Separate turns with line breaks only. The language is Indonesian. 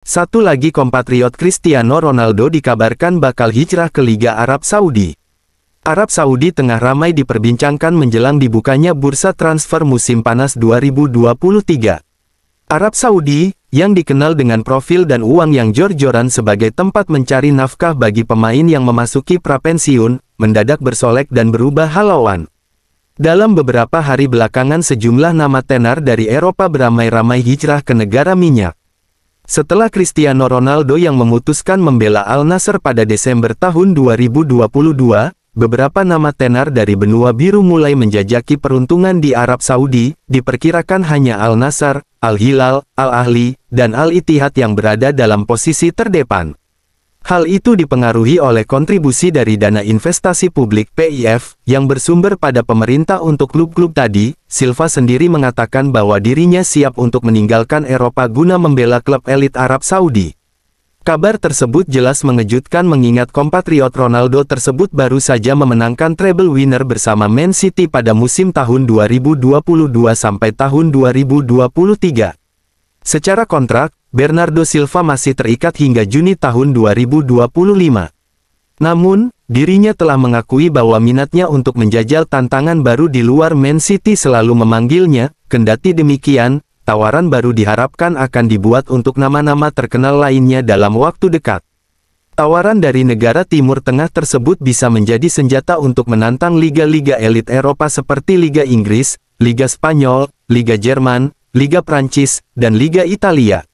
Satu lagi kompatriot Cristiano Ronaldo dikabarkan bakal hijrah ke Liga Arab Saudi. Arab Saudi tengah ramai diperbincangkan menjelang dibukanya bursa transfer musim panas 2023. Arab Saudi, yang dikenal dengan profil dan uang yang jor-joran sebagai tempat mencari nafkah bagi pemain yang memasuki prapensiun, mendadak bersolek dan berubah halauan. Dalam beberapa hari belakangan sejumlah nama tenar dari Eropa beramai-ramai hijrah ke negara minyak. Setelah Cristiano Ronaldo yang memutuskan membela Al Nasser pada Desember tahun 2022, beberapa nama tenar dari benua biru mulai menjajaki peruntungan di Arab Saudi, diperkirakan hanya Al Nasser, Al Hilal, Al Ahli, dan Al Ittihad yang berada dalam posisi terdepan. Hal itu dipengaruhi oleh kontribusi dari dana investasi publik PIF yang bersumber pada pemerintah untuk klub-klub tadi. Silva sendiri mengatakan bahwa dirinya siap untuk meninggalkan Eropa guna membela klub elit Arab Saudi. Kabar tersebut jelas mengejutkan mengingat kompatriot Ronaldo tersebut baru saja memenangkan treble winner bersama Man City pada musim tahun 2022 sampai tahun 2023. Secara kontrak, Bernardo Silva masih terikat hingga Juni tahun 2025. Namun, dirinya telah mengakui bahwa minatnya untuk menjajal tantangan baru di luar Man City selalu memanggilnya, kendati demikian, tawaran baru diharapkan akan dibuat untuk nama-nama terkenal lainnya dalam waktu dekat. Tawaran dari negara Timur Tengah tersebut bisa menjadi senjata untuk menantang liga-liga elit Eropa seperti Liga Inggris, Liga Spanyol, Liga Jerman, Liga Prancis, dan Liga Italia.